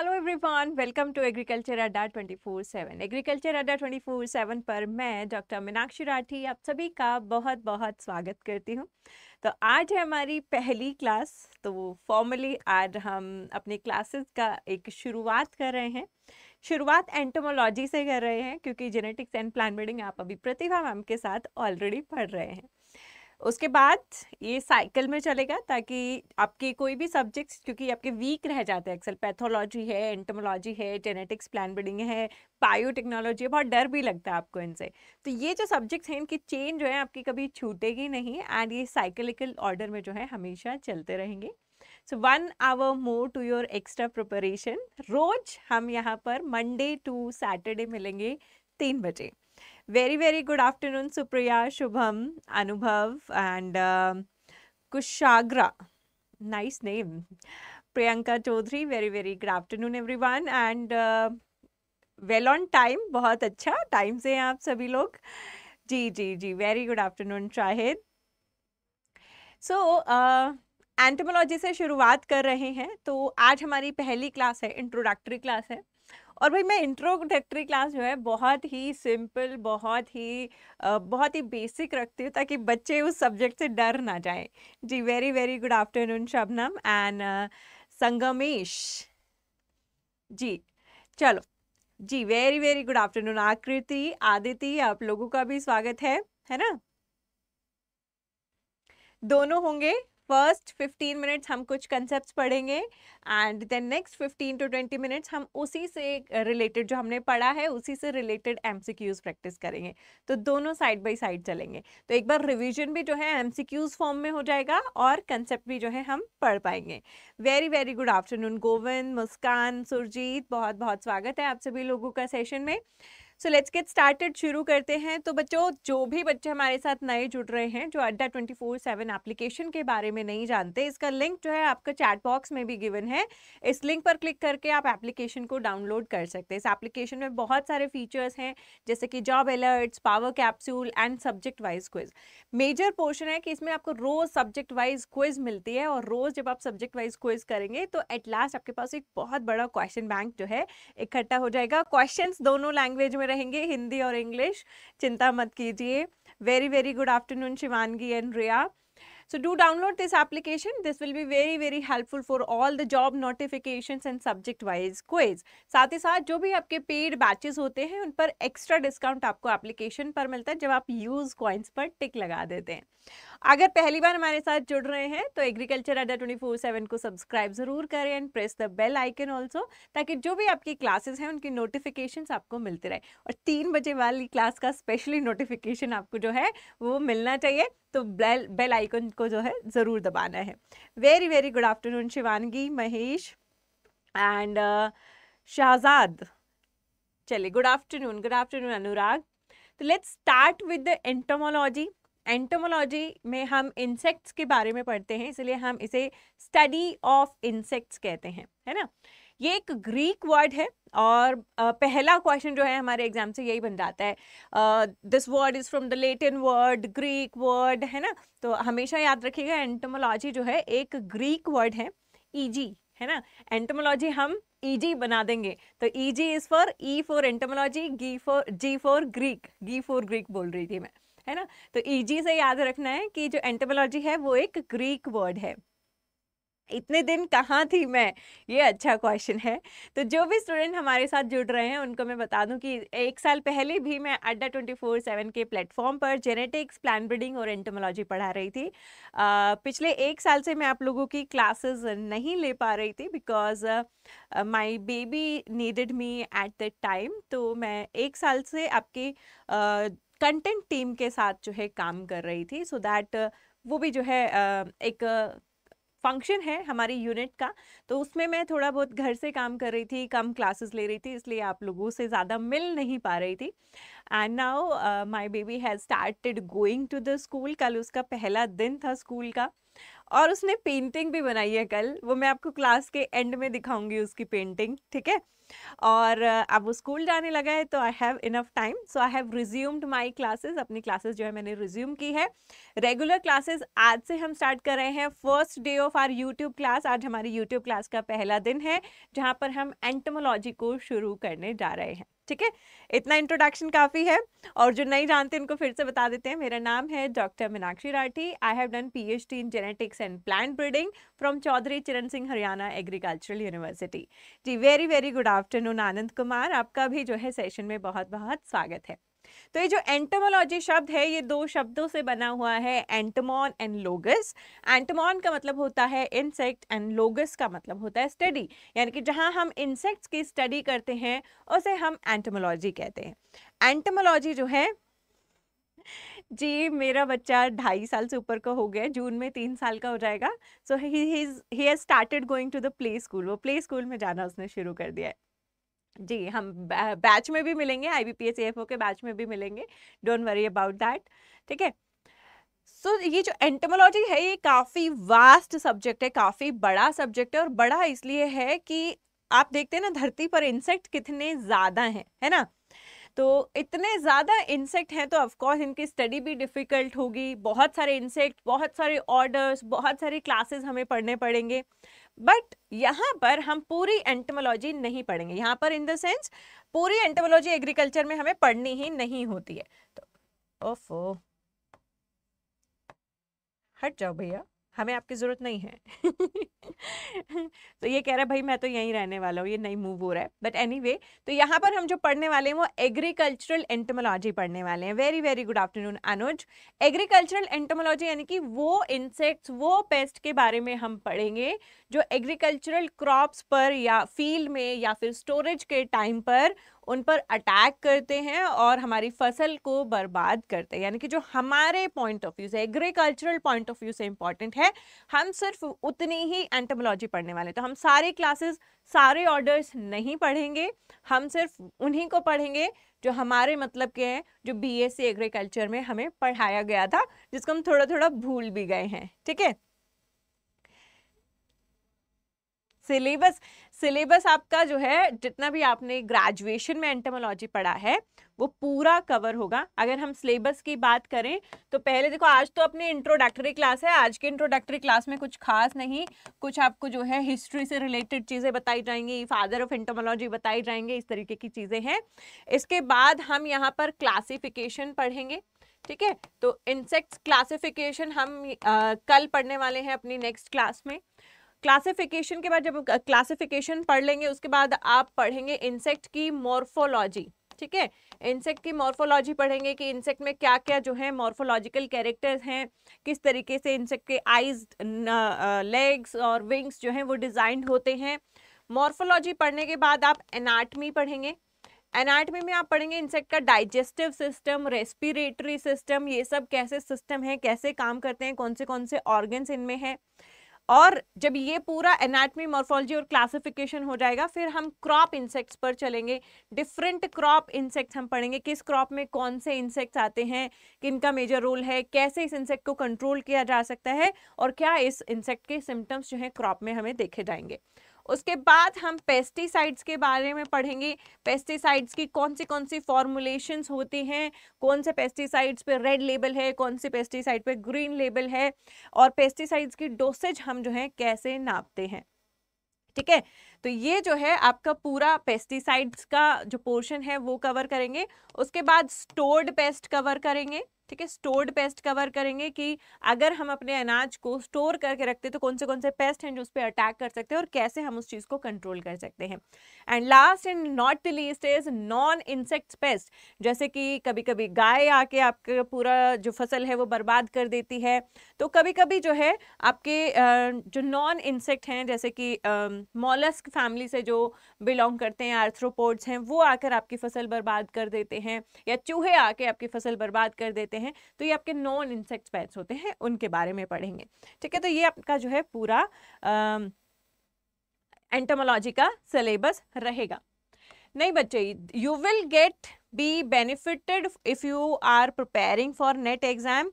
Hello everyone welcome to agriculture Adda twenty four seven agriculture Adda twenty four seven पर मैं doctor Meenakshi Rathi आप सभी का बहुत बहुत स्वागत करती हूं तो आज है हमारी पहली क्लास तो फॉर्मली आज हम अपने क्लासेस का एक शुरुआत कर रहे हैं शुरुआत एंटोमोलॉजी से कर रहे हैं क्योंकि जेनेटिक्स एंड प्लान आप अभी प्रतिभा मैम के साथ ऑलरेडी पढ़ रहे हैं उसके बाद ये साइकिल में चलेगा ताकि आपके कोई भी सब्जेक्ट्स क्योंकि आपके वीक रह जाते हैं अक्सर पैथोलॉजी है एंटोमोलॉजी है जेनेटिक्स प्लान बिल्डिंग है बायोटेक्नोलॉजी है बहुत डर भी लगता है आपको इनसे तो ये जो सब्जेक्ट्स हैं इनकी चेन जो है आपकी कभी छूटेगी नहीं एंड ये साइकिलिकल ऑर्डर में जो है हमेशा चलते रहेंगे so one hour more to your extra preparation रोज हम यहाँ पर मंडे टू सैटरडे मिलेंगे तीन बजे very very good afternoon Supriya Shubham Anubhav and Kushagra nice name Priyanka Chaudhary very very good afternoon everyone and uh, well on time बहुत अच्छा टाइम से हैं आप सभी लोग जी जी जी very good afternoon Shahid so entomology से शुरुआत कर रहे हैं तो आज हमारी पहली क्लास है इंट्रोडक्टरी क्लास है और भाई मैं इंट्रोडक्टरी क्लास जो है बहुत ही सिंपल बहुत ही बहुत ही बेसिक रखती हूँ ताकि बच्चे उस सब्जेक्ट से डर ना जाए जी very very good afternoon Shabnam and Sangmesh ji चलो जी very very good afternoon Akriti Aditi आप लोगों का भी स्वागत है है ना दोनों होंगे फर्स्ट 15 मिनट्स हम कुछ कंसेप्ट पढ़ेंगे and then next 15 to 20 minutes हम उसी से रिलेटेड जो हमने पढ़ा है उसी से रिलेटेड एम प्रैक्टिस करेंगे तो दोनों साइड बाई साइड चलेंगे तो एक बार रिविजन भी जो है एम फॉर्म में हो जाएगा और कंसेप्ट भी जो है हम पढ़ पाएंगे very very good afternoon Govind Muskan Surjit बहुत बहुत स्वागत है आप सभी लोगों का सेशन में सो लेट्स गेट स्टार्टेड शुरू करते हैं तो बच्चों जो भी बच्चे हमारे साथ नए जुड़ रहे हैं जो अड्डा ट्वेंटी फोर सेवन एप्लीकेशन के बारे में नहीं जानते इसका लिंक जो है आपका चैट बॉक्स में भी गिवन है इस लिंक पर क्लिक करके आप एप्लीकेशन को डाउनलोड कर सकते हैं इस एप्लीकेशन में बहुत सारे फीचर्स हैं जैसे कि job alerts power capsule and subject wise quiz major portion है कि इसमें आपको रोज सब्जेक्ट वाइज क्विज मिलती है और रोज जब आप सब्जेक्ट वाइज क्विज करेंगे तो एट लास्ट आपके पास एक बहुत बड़ा क्वेश्चन बैंक जो है इकट्ठा हो जाएगा क्वेश्चन दोनों लैंग्वेज में रहेंगे हिंदी और इंग्लिश चिंता मत कीजिए very very good afternoon Shivangi and Riya So do download this application. This will be very very helpful for all the job notifications and subject wise quiz. साथ ही साथ जो भी आपके पेड बैचेस होते हैं उन पर एक्स्ट्रा डिस्काउंट आपको एप्लीकेशन पर मिलता है जब आप यूज कॉइन्स पर टिक लगा देते हैं अगर पहली बार हमारे साथ जुड़ रहे हैं तो agriculture Adda twenty four seven को सब्सक्राइब जरूर करें and press the bell icon also ताकि जो भी आपकी क्लासेस हैं उनकी नोटिफिकेशन आपको मिलते रहे और तीन बजे वाली क्लास का स्पेशली नोटिफिकेशन आपको जो है वो मिलना चाहिए तो बेल बेल आइकन को जो है ज़रूर दबाना है very very good afternoon Shivangi Mahesh and uh, Shahzad चलिए good afternoon good afternoon Anurag तो let's start with the entomology entomology में हम इंसेक्ट्स के बारे में पढ़ते हैं इसलिए हम इसे स्टडी ऑफ इंसेक्ट्स कहते हैं है ना ये एक ग्रीक वर्ड है और पहला क्वेश्चन जो है हमारे एग्जाम से यही बन जाता है this word is from the Latin word Greek word है ना तो हमेशा याद रखिएगा एंटोमोलॉजी जो है एक ग्रीक वर्ड है ईजी e है ना एंटोमोलॉजी हम ईजी e बना देंगे तो E G is for E for entomology G for G for Greek G for Greek बोल रही थी मैं है ना तो ईजी e से याद रखना है कि जो एंटोमोलॉजी है वो एक ग्रीक वर्ड है इतने दिन कहाँ थी मैं ये अच्छा क्वेश्चन है तो जो भी स्टूडेंट हमारे साथ जुड़ रहे हैं उनको मैं बता दूं कि एक साल पहले भी मैं अड्डा ट्वेंटी फोर सेवन के प्लेटफॉर्म पर जेनेटिक्स प्लान ब्रीडिंग और एंटोमोलॉजी पढ़ा रही थी आ, पिछले एक साल से मैं आप लोगों की क्लासेस नहीं ले पा रही थी because my baby needed me at the time तो मैं एक साल से आपकी कंटेंट टीम के साथ जो है काम कर रही थी सो so दैट वो भी जो है एक फंक्शन है हमारी यूनिट का तो उसमें मैं थोड़ा बहुत घर से काम कर रही थी कम क्लासेस ले रही थी इसलिए आप लोगों से ज़्यादा मिल नहीं पा रही थी and now my baby has started going to the school कल उसका पहला दिन था स्कूल का और उसने पेंटिंग भी बनाई है कल वो मैं आपको क्लास के एंड में दिखाऊंगी उसकी पेंटिंग ठीक है और अब वो स्कूल जाने लगा है तो I have enough time so I have resumed my classes अपनी क्लासेस जो है मैंने रिज्यूम की है रेगुलर क्लासेस आज से हम स्टार्ट कर रहे हैं first day of our YouTube class आज हमारी यूट्यूब क्लास का पहला दिन है जहाँ पर हम एंटमोलॉजी को शुरू करने जा रहे हैं ठीक है इतना इंट्रोडक्शन काफ़ी है और जो नहीं जानते उनको फिर से बता देते हैं मेरा नाम है doctor Meenakshi Rathi I have done PhD in genetics and plant breeding from Chaudhary Charan Singh Haryana agricultural university जी very very good after afternoon Anand Kumar आपका भी जो है सेशन में बहुत बहुत स्वागत है तो ये जो एंटोमोलॉजी शब्द है ये दो शब्दों से बना हुआ है एंटमोन एंड लोगस एंटमोन का मतलब होता है इंसेक्ट एंड लोगस का मतलब होता है स्टडी यानी कि जहाँ हम इंसेक्ट्स की स्टडी करते हैं उसे हम एंटमोलॉजी कहते हैं एंटमोलॉजी जो है जी मेरा बच्चा ढाई साल से ऊपर का हो गया जून में तीन साल का हो जाएगा so he he has started going to the play school वो प्ले स्कूल में जाना उसने शुरू कर दिया है जी हम बैच में भी मिलेंगे I B P S F O के बैच में भी मिलेंगे डोंट वरी अबाउट दैट ठीक है सो ये जो एंटमोलॉजी है ये काफ़ी वास्ट सब्जेक्ट है काफ़ी बड़ा सब्जेक्ट है और बड़ा इसलिए है कि आप देखते हैं ना धरती पर इंसेक्ट कितने ज़्यादा हैं है ना तो इतने ज़्यादा इंसेक्ट हैं तो ऑफकोर्स इनकी स्टडी भी डिफ़िकल्ट होगी बहुत सारे इंसेक्ट बहुत सारे ऑर्डर्स बहुत सारी क्लासेस हमें पढ़ने पड़ेंगे बट यहाँ पर हम पूरी एंटमोलॉजी नहीं पढ़ेंगे यहाँ पर इन द सेंस पूरी एंटमोलॉजी एग्रीकल्चर में हमें पढ़नी ही नहीं होती है तो ओफो हट जाओ भैया हमें आपकी ज़रूरत नहीं है तो ये कह रहा है भाई मैं तो यहीं रहने वाला हूँ ये नहीं मूव हो रहा है बट एनी anyway, तो यहाँ पर हम जो पढ़ने वाले हैं वो एग्रीकल्चरल एंटोमोलॉजी पढ़ने वाले हैं very very good afternoon Anuj agricultural entomology यानी कि वो इंसेक्ट्स वो पेस्ट के बारे में हम पढ़ेंगे जो एग्रीकल्चरल क्रॉप्स पर या फील्ड में या फिर स्टोरेज के टाइम पर उन पर अटैक करते हैं और हमारी फसल को बर्बाद करते हैं यानी कि जो हमारे पॉइंट ऑफ व्यू से एग्रीकल्चरल पॉइंट ऑफ व्यू से इम्पॉर्टेंट है हम सिर्फ उतनी ही एंटमोलॉजी पढ़ने वाले तो हम सारे क्लासेस सारे ऑर्डर्स नहीं पढ़ेंगे हम सिर्फ उन्हीं को पढ़ेंगे जो हमारे मतलब के हैं जो बी एग्रीकल्चर में हमें पढ़ाया गया था जिसको हम थोड़ा थोड़ा भूल भी गए हैं ठीक है सिलेबस सिलेबस आपका जो है जितना भी आपने ग्रेजुएशन में एंटमोलॉजी पढ़ा है वो पूरा कवर होगा अगर हम सिलेबस की बात करें तो पहले देखो आज तो अपनी इंट्रोडक्टरी क्लास है आज के इंट्रोडक्टरी क्लास में कुछ खास नहीं कुछ आपको जो है हिस्ट्री से रिलेटेड चीज़ें बताई जाएंगी फादर ऑफ एंटोमोलॉजी बताई जाएंगे इस तरीके की चीज़ें हैं इसके बाद हम यहाँ पर क्लासीफिकेशन पढ़ेंगे ठीक है तो इंसेक्ट्स क्लासिफिकेशन हम आ, कल पढ़ने वाले हैं अपनी नेक्स्ट क्लास में क्लासिफिकेशन के बाद जब क्लासिफिकेशन पढ़ लेंगे उसके बाद आप पढ़ेंगे इंसेक्ट की मॉर्फोलॉजी ठीक है इंसेक्ट की मॉर्फोलॉजी पढ़ेंगे कि इंसेक्ट में क्या क्या जो है मॉर्फोलॉजिकल कैरेक्टर्स हैं किस तरीके से इंसेक्ट के आइज लेग्स और विंग्स जो हैं वो डिजाइंड होते हैं मॉर्फोलॉजी पढ़ने के बाद आप एनाटमी पढ़ेंगे एनाटमी में आप पढ़ेंगे इंसेक्ट का डाइजेस्टिव सिस्टम रेस्पिरेटरी सिस्टम ये सब कैसे सिस्टम है कैसे काम करते हैं कौन से कौन से ऑर्गन्स इनमें हैं और जब ये पूरा एनाटमी मॉर्फोलॉजी और क्लासिफिकेशन हो जाएगा फिर हम क्रॉप इंसेक्ट्स पर चलेंगे डिफरेंट क्रॉप इंसेक्ट्स हम पढ़ेंगे किस क्रॉप में कौन से इंसेक्ट्स आते हैं किनका मेजर रोल है कैसे इस इंसेक्ट को कंट्रोल किया जा सकता है और क्या इस इंसेक्ट के सिम्टम्स जो हैं क्रॉप में हमें देखे जाएंगे उसके बाद हम पेस्टिसाइड्स के बारे में पढ़ेंगे पेस्टिसाइड्स की कौन सी कौन सी फॉर्मुलेशंस होती हैं कौन से पेस्टिसाइड्स पे रेड लेबल है कौन से पेस्टिसाइड पे ग्रीन लेबल है और पेस्टिसाइड्स की डोसेज हम जो है कैसे नापते हैं ठीक है तो ये जो है आपका पूरा पेस्टिसाइड्स का जो पोर्शन है वो कवर करेंगे उसके बाद स्टोर्ड पेस्ट कवर करेंगे ठीक है स्टोर्ड पेस्ट कवर करेंगे कि अगर हम अपने अनाज को स्टोर करके रखते हैं तो कौन से कौन से पेस्ट हैं जो उस पर अटैक कर सकते हैं और कैसे हम उस चीज़ को कंट्रोल कर सकते हैं and last and not the least is non insect pest जैसे कि कभी कभी गाय आके आपका पूरा जो फसल है वो बर्बाद कर देती है तो कभी कभी जो है आपके जो नॉन इंसेक्ट हैं जैसे कि मोलस्क फैमिली से जो बिलोंग करते हैं आर्थ्रोपोड्स हैं वो आकर आपकी फसल बर्बाद कर देते हैं या चूहे आके आपकी फसल बर्बाद कर देते हैं हैं तो ये आपके नॉन इंसेक्ट पैट्स होते हैं उनके बारे में पढ़ेंगे ठीक है तो ये आपका जो है पूरा एंटमोलॉजी का सिलेबस रहेगा नहीं बच्चे you will get be benefited if you are preparing for net exam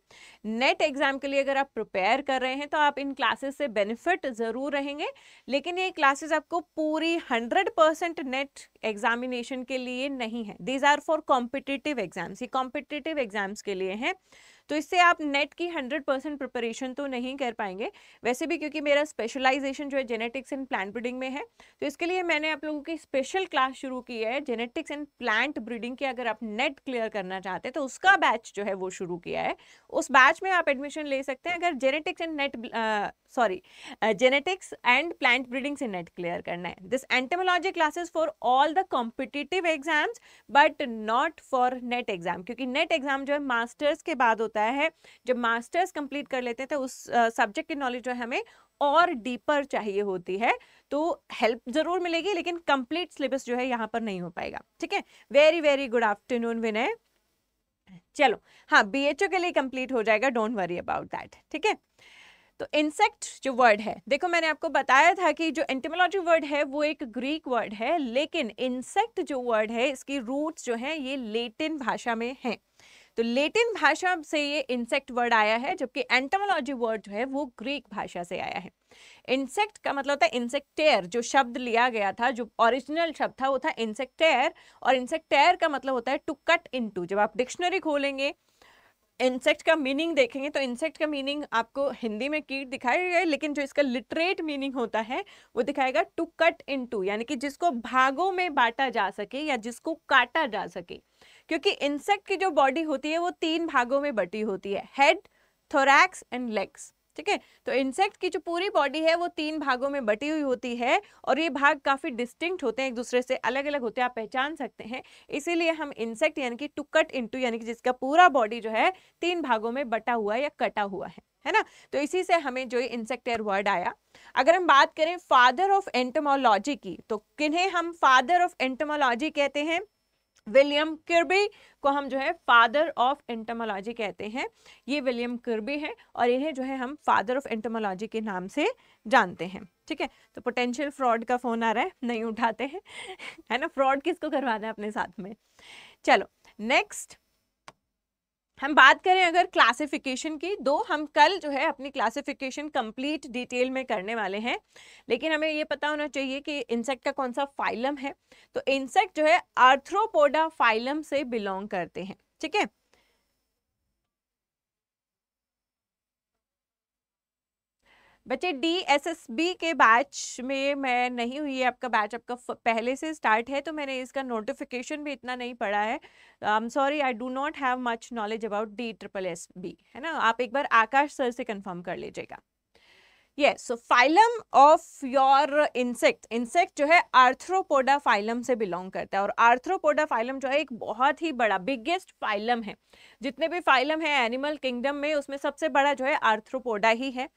net exam के लिए अगर आप prepare कर रहे हैं तो आप इन classes से benefit ज़रूर रहेंगे लेकिन ये classes आपको पूरी 100% net examination के लिए नहीं है these are for competitive exams ये competitive exams के लिए हैं तो इससे आप नेट की हंड्रेड परसेंट प्रिपरेशन तो नहीं कर पाएंगे वैसे भी क्योंकि मेरा स्पेशलाइजेशन जो है जेनेटिक्स एंड प्लांट ब्रीडिंग में है तो इसके लिए मैंने आप लोगों की स्पेशल क्लास शुरू की है जेनेटिक्स एंड प्लांट ब्रीडिंग की अगर आप नेट क्लियर करना चाहते हैं तो उसका बैच जो है वो शुरू किया है उस बैच में आप एडमिशन ले सकते हैं अगर genetics and NET sorry genetics and plant breeding से नेट क्लियर करना है this entomology classes for all the competitive exams but not for NET exam क्योंकि नेट एग्जाम जो है मास्टर्स के बाद होता है होता है जब मास्टर्स कंप्लीट कर लेते हैं तो उस सब्जेक्ट की नॉलेज जो है हमें और डीपर चाहिए होती है तो हेल्प जरूर मिलेगी लेकिन कंप्लीट सिलेबस जो है यहाँ पर नहीं हो पाएगा ठीक है very very good afternoon Vinay चलो हाँ बी के लिए कंप्लीट हो जाएगा डोंट वरी अबाउट दैट ठीक है तो इंसेक्ट जो वर्ड है देखो मैंने आपको बताया था कि जो एंटीमोलॉजी वर्ड है वो एक ग्रीक वर्ड है लेकिन इंसेक्ट जो वर्ड है इसकी रूट्स जो हैं ये लेटिन भाषा में हैं तो लेटिन भाषा से ये इंसेक्ट वर्ड आया है जबकि एंटमोलॉजी वर्ड जो है वो ग्रीक भाषा से आया है इंसेक्ट का मतलब होता है इंसेक्टेयर जो शब्द लिया गया था जो ओरिजिनल शब्द था वो था इंसेक्टेयर और इंसेक्टेयर का मतलब होता है टू कट इन जब आप डिक्शनरी खोलेंगे इंसेक्ट का मीनिंग देखेंगे तो इंसेक्ट का मीनिंग आपको हिंदी में कीट दिखाएगा लेकिन जो इसका लिटरेट मीनिंग होता है वो दिखाएगा टू कट इनटू यानी कि जिसको भागों में बांटा जा सके या जिसको काटा जा सके क्योंकि इंसेक्ट की जो बॉडी होती है वो तीन भागों में बटी होती है हेड थोरैक्स एंड लेग्स ठीक है तो इंसेक्ट की जो पूरी बॉडी है वो तीन भागों में बटी हुई होती है और ये भाग काफ़ी डिस्टिंक्ट होते हैं एक दूसरे से अलग अलग होते हैं आप पहचान सकते हैं इसीलिए हम इंसेक्ट यानी कि टू कट इंटू यानी कि जिसका पूरा बॉडी जो है तीन भागों में बटा हुआ या कटा हुआ है है ना तो इसी से हमें जो एयर वर्ड आया अगर हम बात करें फादर ऑफ एंटोमोलॉजी की तो किन्हें हम फादर ऑफ एंटोमोलॉजी कहते हैं विलियम किर्बी को हम जो है फादर ऑफ एंटमोलॉजी कहते हैं ये विलियम किर्बी है और इन्हें जो है हम फादर ऑफ एंटमोलॉजी के नाम से जानते हैं ठीक है तो पोटेंशियल फ्रॉड का फ़ोन आ रहा है नहीं उठाते हैं है ना फ्रॉड किसको करवाना है अपने साथ में चलो नेक्स्ट हम बात करें अगर क्लासिफिकेशन की दो हम कल जो है अपनी क्लासिफिकेशन कंप्लीट डिटेल में करने वाले हैं लेकिन हमें ये पता होना चाहिए कि इंसेक्ट का कौन सा फाइलम है तो इंसेक्ट जो है आर्थ्रोपोडा फाइलम से बिलोंग करते हैं ठीक है बच्चे डी एस एस बी के बैच में मैं नहीं हुई है आपका बैच आपका पहले से स्टार्ट है तो मैंने इसका नोटिफिकेशन भी इतना नहीं पढ़ा है I am sorry I do not have much knowledge about D triple S B है ना आप एक बार आकाश सर से कंफर्म कर लीजिएगा ये so phylum of your insect insect जो है आर्थ्रोपोडा फाइलम से बिलोंग करता है और आर्थ्रोपोडा फाइलम जो है एक बहुत ही बड़ा बिगेस्ट फाइलम है जितने भी फाइलम है एनिमल किंगडम में उसमें सबसे बड़ा जो है आर्थ्रोपोडा ही है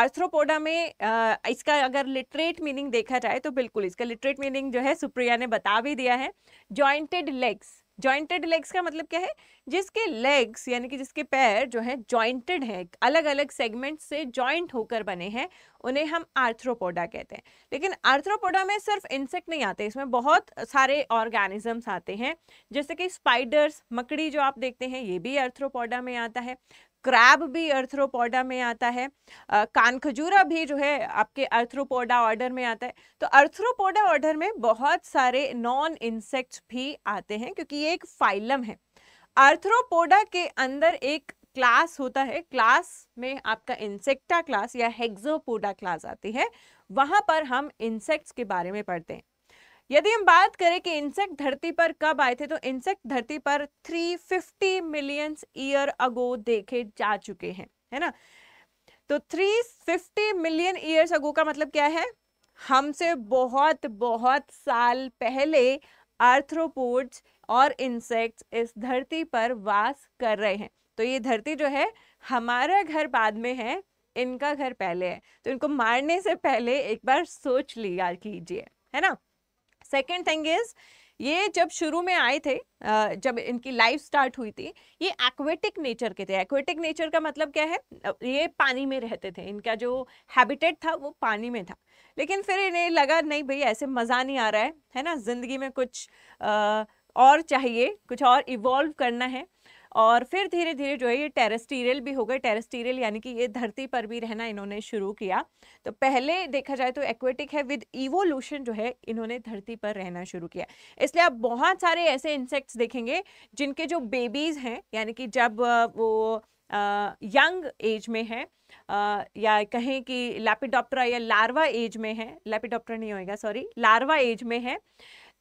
आर्थ्रोपोडा में आ, इसका अगर लिटरेट मीनिंग देखा जाए तो बिल्कुल इसका लिटरेट मीनिंग जो है सुप्रिया ने बता भी दिया है जॉइंटेड लेग्स जॉइंटेड लेग्स का मतलब क्या है जिसके लेग्स यानी कि जिसके पैर जो हैं जॉइंटेड हैं अलग अलग सेगमेंट से जॉइंट होकर बने हैं उन्हें हम आर्थ्रोपोडा कहते हैं लेकिन आर्थ्रोपोडा में सिर्फ इंसेक्ट नहीं आते इसमें बहुत सारे ऑर्गेनिजम्स आते हैं जैसे कि स्पाइडर्स मकड़ी जो आप देखते हैं ये भी आर्थ्रोपोडा में आता है क्रैब भी अर्थ्रोपोडा में आता है कानखजूरा भी जो है आपके अर्थ्रोपोडा ऑर्डर में आता है तो अर्थ्रोपोडा ऑर्डर में बहुत सारे नॉन इंसेक्ट भी आते हैं क्योंकि ये एक फाइलम है अर्थ्रोपोडा के अंदर एक क्लास होता है क्लास में आपका इंसेक्टा क्लास या हेक्सोपोडा क्लास आती है वहाँ पर हम इंसेक्ट्स के बारे में पढ़ते हैं यदि हम बात करें कि इंसेक्ट धरती पर कब आए थे तो इंसेक्ट धरती पर 350 मिलियन ईयर अगो देखे जा चुके हैं है ना तो 350 मिलियन ईयर्स अगो का मतलब क्या है हमसे बहुत बहुत साल पहले आर्थ्रोपोड्स और इंसेक्ट्स इस धरती पर वास कर रहे हैं तो ये धरती जो है हमारा घर बाद में है इनका घर पहले है तो इनको मारने से पहले एक बार सोच लिया कीजिए है ना सेकेंड थिंग इज ये जब शुरू में आए थे जब इनकी लाइफ स्टार्ट हुई थी ये एक्वेटिक नेचर के थे एक्वेटिक नेचर का मतलब क्या है ये पानी में रहते थे इनका जो हैबिटेट था वो पानी में था लेकिन फिर इन्हें लगा नहीं भाई ऐसे मज़ा नहीं आ रहा है है ना ज़िंदगी में कुछ आ, और चाहिए कुछ और इवॉल्व करना है और फिर धीरे धीरे जो है ये टेरेस्टीरियल भी हो गए टेरेस्टीरियल यानी कि ये धरती पर भी रहना इन्होंने शुरू किया तो पहले देखा जाए तो एक्वेटिक है विद इवोल्यूशन जो है इन्होंने धरती पर रहना शुरू किया इसलिए आप बहुत सारे ऐसे इंसेक्ट्स देखेंगे जिनके जो बेबीज़ हैं यानी कि जब वो यंग एज में है आ, या कहें कि लैपिडॉप्टरा या लार्वा एज में है लैपिडोप्टरा नहीं होएगा सॉरी लार्वा एज में है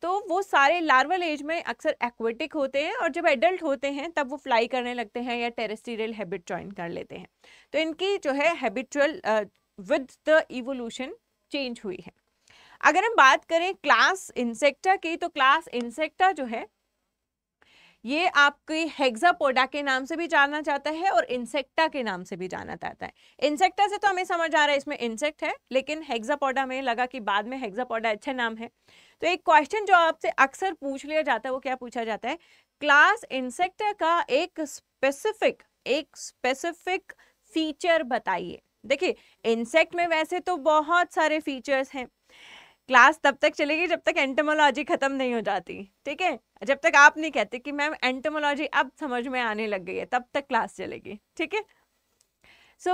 तो वो सारे लार्वल एज में अक्सर एक्वेटिक होते हैं और जब एडल्ट होते हैं तब वो फ्लाई करने लगते हैं या टेरेस्टीरियल हैबिट ज्वाइन कर लेते हैं तो इनकी जो है habitual with the evolution change हुई है अगर हम बात करें क्लास इंसेक्टा की तो क्लास इंसेक्टा जो है ये आपकी हेक्सापोडा के नाम से भी जाना जाता है और इंसेक्टा के नाम से भी जाना जाता है इंसेक्टा से तो हमें समझ आ रहा है इसमें इंसेक्ट है लेकिन हेक्सापोडा में लगा कि बाद में हेक्सापोडा अच्छा नाम है तो एक क्वेश्चन जो आपसे अक्सर पूछ लिया जाता है वो क्या पूछा जाता है क्लास इंसेक्ट का एक स्पेसिफिक एक स्पेसिफिक फीचर बताइए देखिए इंसेक्ट में वैसे तो बहुत सारे फीचर्स हैं क्लास तब तक चलेगी जब तक एंटोमोलॉजी खत्म नहीं हो जाती ठीक है जब तक आप नहीं कहते कि मैम एंटोमोलॉजी अब समझ में आने लग गई है तब तक क्लास चलेगी ठीक है सो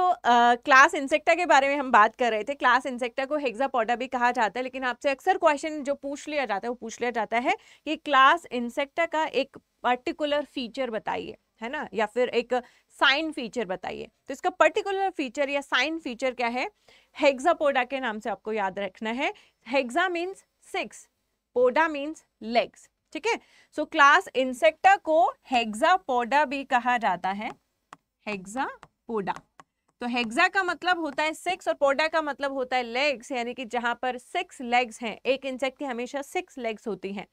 क्लास इंसेक्टा के बारे में हम बात कर रहे थे क्लास इंसेक्टा को हेक्सापोडा भी कहा जाता है लेकिन आपसे अक्सर क्वेश्चन जो पूछ लिया जाता है वो पूछ लिया जाता है कि क्लास इंसेक्टा का एक पर्टिकुलर फीचर बताइए है ना या फिर एक साइन फीचर बताइए तो इसका पर्टिकुलर फीचर या साइन फीचर क्या है हेक्सापोडा के नाम से आपको याद रखना है hexa means six poda means legs ठीक है सो क्लास इंसेक्टा को हेक्सापोडा भी कहा जाता है हेक्सापोडा तो हेग्जा का मतलब होता है सिक्स और पोडा का मतलब होता है लेग्स यानी कि जहां पर सिक्स लेग्स हैं एक इंसेक्ट की हमेशा सिक्स लेग्स होती हैं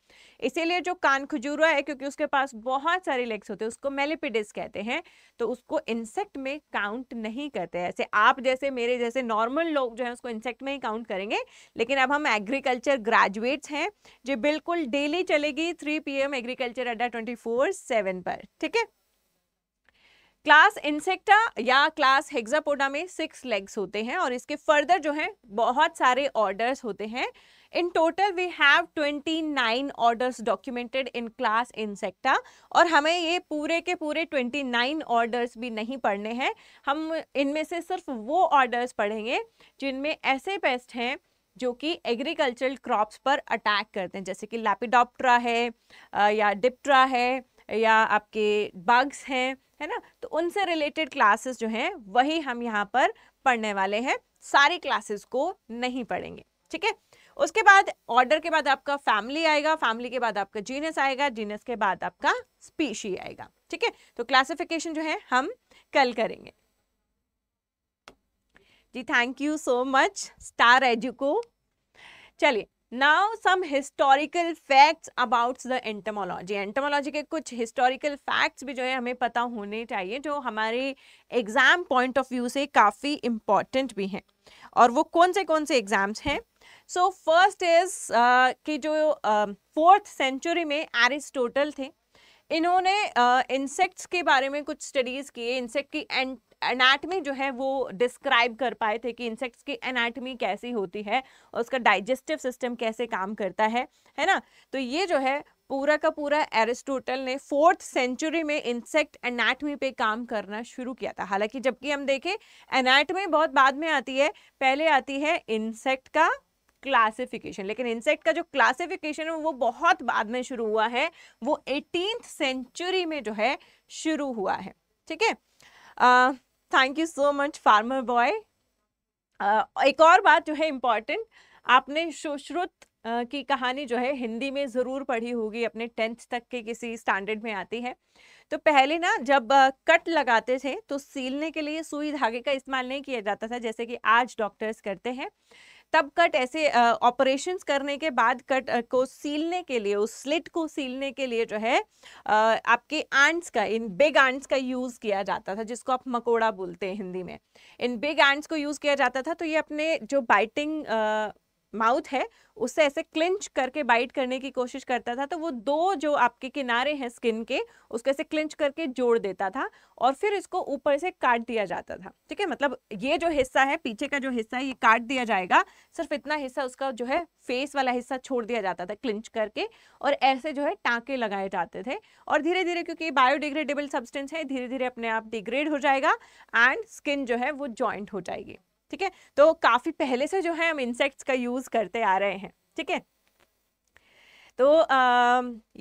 इसीलिए जो कान खजूरा है क्योंकि उसके पास बहुत सारे लेग्स होते हैं उसको मेलिपिडिस कहते हैं तो उसको इंसेक्ट में काउंट नहीं करते ऐसे आप जैसे मेरे जैसे नॉर्मल लोग जो है उसको इंसेक्ट में ही काउंट करेंगे लेकिन अब हम एग्रीकल्चर ग्रेजुएट्स हैं जो बिल्कुल डेली चलेगी three P agriculture Adda twenty four पर ठीक है क्लास इंसेक्टा या क्लास हेक्सापोडा में सिक्स लेग्स होते हैं और इसके फर्दर जो हैं बहुत सारे ऑर्डर्स होते हैं in total we have 29 orders documented in class Insecta और हमें ये पूरे के पूरे 29 ऑर्डर्स भी नहीं पढ़ने हैं हम इनमें से सिर्फ वो ऑर्डर्स पढ़ेंगे जिनमें ऐसे पेस्ट हैं जो कि एग्रीकल्चरल क्रॉप्स पर अटैक करते हैं जैसे कि लैपिडॉप्ट्रा है या डिप्ट्रा है या आपके बग्स हैं है ना तो उनसे रिलेटेड क्लासेस जो हैं वही हम यहाँ पर पढ़ने वाले हैं सारी क्लासेस को नहीं पढ़ेंगे ठीक है उसके बाद ऑर्डर के बाद आपका फैमिली आएगा फैमिली के बाद आपका जीनस आएगा जीनस के बाद आपका स्पीशी आएगा ठीक है तो क्लासिफिकेशन जो है हम कल करेंगे जी thank you so much star Educo चलिए now some historical facts about the entomology entomology के कुछ हिस्टोरिकल फैक्ट्स भी जो है हमें पता होने चाहिए जो हमारे एग्जाम पॉइंट ऑफ व्यू से काफ़ी इम्पॉर्टेंट भी हैं और वो कौन से कौन से एग्जाम्स हैं सो फर्स्ट इज कि जो फोर्थ uh, सेंचुरी में एरिस्टोटल थे इन्होंने इंसेक्ट्स uh, के बारे में कुछ स्टडीज़ किए इंसेक्ट की एंड एनाटमी जो है वो डिस्क्राइब कर पाए थे कि इंसेक्ट्स की एनाटमी कैसी होती है और उसका डाइजेस्टिव सिस्टम कैसे काम करता है है ना तो ये जो है पूरा का पूरा एरिस्टोटल ने फोर्थ सेंचुरी में इंसेक्ट एनाटमी पे काम करना शुरू किया था हालांकि जबकि हम देखें एनाटमी बहुत बाद में आती है पहले आती है इंसेक्ट का क्लासिफिकेशन लेकिन इंसेक्ट का जो क्लासिफिकेशन है वो बहुत बाद में शुरू हुआ है वो एटीन सेंचुरी में जो है शुरू हुआ है ठीक है thank you so much farmer boy एक और बात जो है इम्पॉर्टेंट आपने सुश्रुत uh, की कहानी जो है हिंदी में ज़रूर पढ़ी होगी अपने टेंथ तक के किसी स्टैंडर्ड में आती है तो पहले ना जब कट uh, लगाते थे तो सीलने के लिए सुई धागे का इस्तेमाल नहीं किया जाता था जैसे कि आज डॉक्टर्स करते हैं तब कट ऐसे ऑपरेशन करने के बाद कट को सीलने के लिए उस स्लिट को सीलने के लिए जो है आपके आंट्स का इन बिग आंट्स का यूज़ किया जाता था जिसको आप मकोड़ा बोलते हैं हिंदी में इन बिग आंट्स को यूज़ किया जाता था तो ये अपने जो बाइटिंग माउथ है उससे ऐसे क्लिंच करके बाइट करने की कोशिश करता था तो वो दो जो आपके किनारे हैं स्किन के उसको ऐसे क्लिंच करके जोड़ देता था और फिर इसको ऊपर से काट दिया जाता था ठीक है मतलब ये जो हिस्सा है पीछे का जो हिस्सा है ये काट दिया जाएगा सिर्फ इतना हिस्सा उसका जो है फेस वाला हिस्सा छोड़ दिया जाता था क्लिंच करके और ऐसे जो है टाँके लगाए जाते थे और धीरे धीरे क्योंकि बायोडिग्रेडेबल सब्सटेंस है धीरे धीरे अपने आप डिग्रेड हो जाएगा एंड स्किन जो है वो ज्वाइंट हो जाएगी ठीक है तो काफ़ी पहले से जो है हम इंसेक्ट्स का यूज़ करते आ रहे हैं ठीक है तो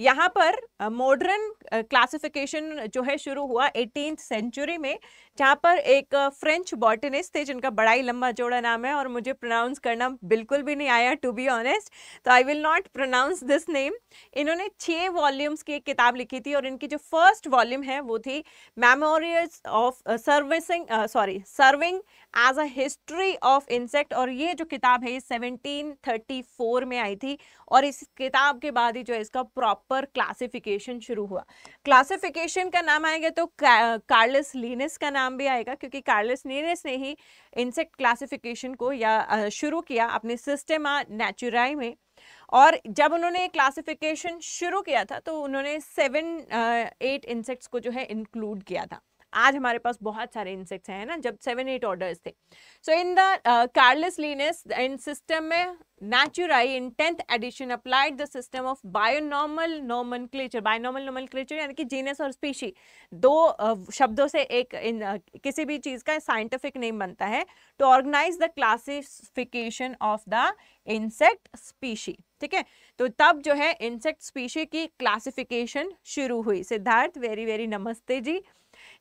यहाँ पर मॉडर्न क्लासिफिकेशन जो है शुरू हुआ एटीन सेंचुरी में जहाँ पर एक फ्रेंच बॉटनिस्ट थे जिनका बड़ा ही लंबा चौड़ा नाम है और मुझे प्रोनाउंस करना बिल्कुल भी नहीं आया टू बी ऑनेस्ट तो I will not pronounce this name इन्होंने छः वॉल्यूम्स की एक किताब लिखी थी और इनकी जो फर्स्ट वॉल्यूम है वो थी memoirs of servicing sorry serving as a history of insect और ये जो किताब है ये 1734 में आई थी और इस किताब के बाद ही जो है इसका प्रॉपर क्लासिफिकेशन शुरू हुआ क्लासिफिकेशन का नाम आएगा तो कार्लस लीनस का नाम भी आएगा क्योंकि कार्लस लीनस ने ही इंसेक्ट क्लासिफिकेशन को या शुरू किया अपने सिस्टेमा नेचुराई में और जब उन्होंने क्लासिफिकेशन शुरू किया था तो उन्होंने सेवन एट इंसेक्ट्स को जो है इंक्लूड किया था आज हमारे पास बहुत सारे इंसेक्ट्स हैं ना जब सेवन एट ऑर्डर्स थे so in the Carolus Linnaeus in system में naturae in tenth edition applied the system of binomial nomenclature binomial nomenclature यानी कि जीनस और स्पीशी दो शब्दों से एक इन, किसी भी चीज़ का साइंटिफिक नेम बनता है to organise the classification of the insect species ठीक है तो तब जो है इंसेक्ट स्पीशी की क्लासिफिकेशन शुरू हुई सिद्धार्थ वेरी वेरी नमस्ते जी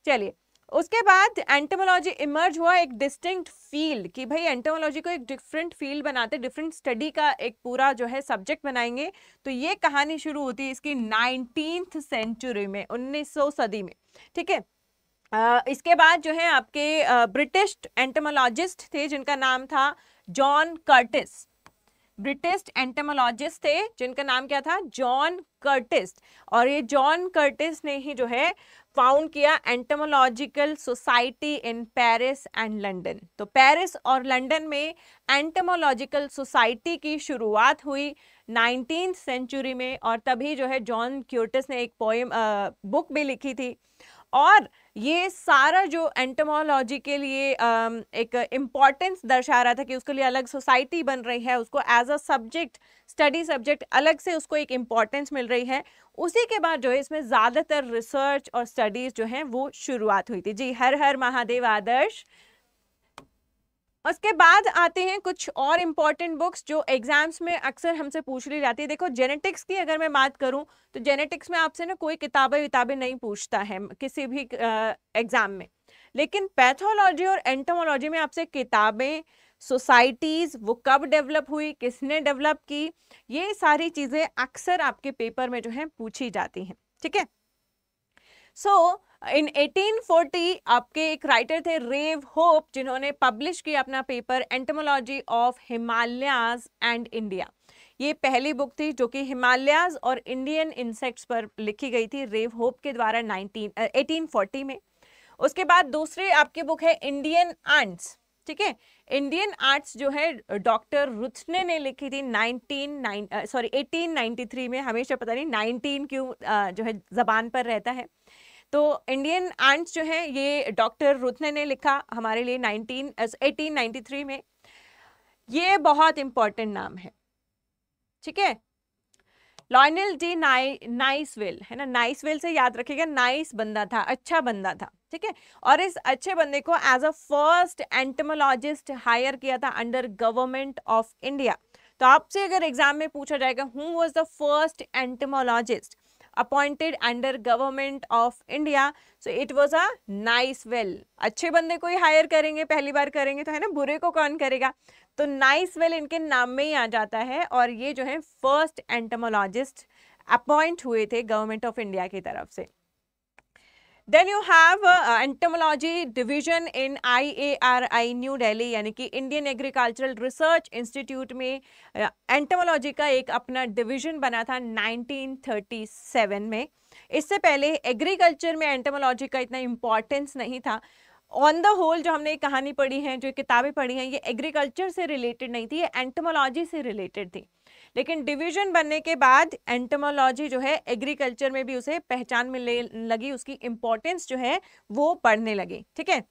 चलिए उसके बाद एंटोमोलॉजी इमर्ज हुआ एक डिस्टिंक्ट फील्ड कि भाई एंटोमोलॉजी को एक डिफरेंट फील्ड बनाते डिफरेंट स्टडी का एक पूरा जो है सब्जेक्ट बनाएंगे तो ये कहानी शुरू होती है इसकी नाइनटीन सेंचुरी में उन्नीस सदी में ठीक है इसके बाद जो है आपके ब्रिटिश एंटोमोलॉजिस्ट थे जिनका नाम था जॉन कर्टिस ब्रिटिश एंटेमोलॉजिस्ट थे जिनका नाम क्या था जॉन कर्टिस और ये जॉन कर्टिस ने ही जो है फाउंड किया entomological society in Paris and London तो पेरिस और लंदन में एंटेमोलॉजिकल सोसाइटी की शुरुआत हुई नाइनटीन सेंचुरी में और तभी जो है जॉन क्यूर्टिस ने एक पोएम बुक भी लिखी थी और ये सारा जो एंटमोलॉजी के लिए एक इम्पॉर्टेंस दर्शा रहा था कि उसके लिए अलग सोसाइटी बन रही है उसको as a subject study subject अलग से उसको एक इम्पॉर्टेंस मिल रही है उसी के बाद जो है इसमें ज़्यादातर रिसर्च और स्टडीज़ जो हैं वो शुरुआत हुई थी जी हर हर महादेव आदर्श उसके बाद आते हैं कुछ और इम्पॉर्टेंट बुक्स जो एग्जाम्स में अक्सर हमसे पूछ ली जाती है देखो जेनेटिक्स की अगर मैं बात करूं तो जेनेटिक्स में आपसे ना कोई किताबें विताबें नहीं पूछता है किसी भी एग्जाम में लेकिन पैथोलॉजी और एंटोमोलॉजी में आपसे किताबें सोसाइटीज़ वो कब डेवलप हुई किसने डेवलप की ये सारी चीज़ें अक्सर आपके पेपर में जो है पूछी जाती हैं ठीक है सो so, इन 1840 आपके एक राइटर थे रेव होप जिन्होंने पब्लिश किया अपना paper entomology of Himalayas and India ये पहली बुक थी जो कि हिमालयाज और इंडियन इंसेक्ट्स पर लिखी गई थी रेव होप के द्वारा 19 1840 में उसके बाद दूसरी आपकी बुक है इंडियन आर्ट्स ठीक है इंडियन आर्ट्स जो है डॉक्टर रुथने ने लिखी थी 19 सॉरी 1893 में हमेशा पता नहीं 19 क्यों जो है जबान पर रहता है तो इंडियन एंट्स जो हैं ये डॉक्टर रुथने ने लिखा हमारे लिए 19 1893 में ये बहुत इंपॉर्टेंट नाम है ठीक है लॉयनल डी नाइ नाइसवेल है ना नाइसवेल से याद रखिएगा नाइस बंदा था अच्छा बंदा था ठीक है और इस अच्छे बंदे को as a first entomologist hire किया था अंडर गवर्नमेंट ऑफ इंडिया तो आपसे अगर एग्जाम में पूछा जाएगा who was the first entomologist appointed under government of India so it was a nice well अच्छे बंदे को ही हायर करेंगे पहली बार करेंगे तो है ना बुरे को कौन करेगा तो नाइस वेल इनके नाम में ही आ जाता है और ये जो है फर्स्ट एंटमोलॉजिस्ट अपॉइंट हुए थे गवर्नमेंट ऑफ इंडिया की तरफ से then you have entomology division in I A R I New Delhi यानी कि इंडियन एग्रीकल्चरल रिसर्च इंस्टीट्यूट में एंटोमोलॉजी uh, का एक अपना डिविज़न बना था नाइनटीन थर्टी सेवन में इससे पहले एग्रीकल्चर में एंटोमोलॉजी का इतना इम्पोर्टेंस नहीं था ऑन द होल जो हमने कहानी पढ़ी है जो किताबें पढ़ी हैं ये एग्रीकल्चर से रिलेटेड नहीं थी ये एंटोमोलॉजी से रिलेटेड थी लेकिन डिवीजन बनने के बाद एंटमोलॉजी जो है एग्रीकल्चर में भी उसे पहचान मिलने लगी उसकी इंपॉर्टेंस जो है वो पढ़ने लगी ठीक है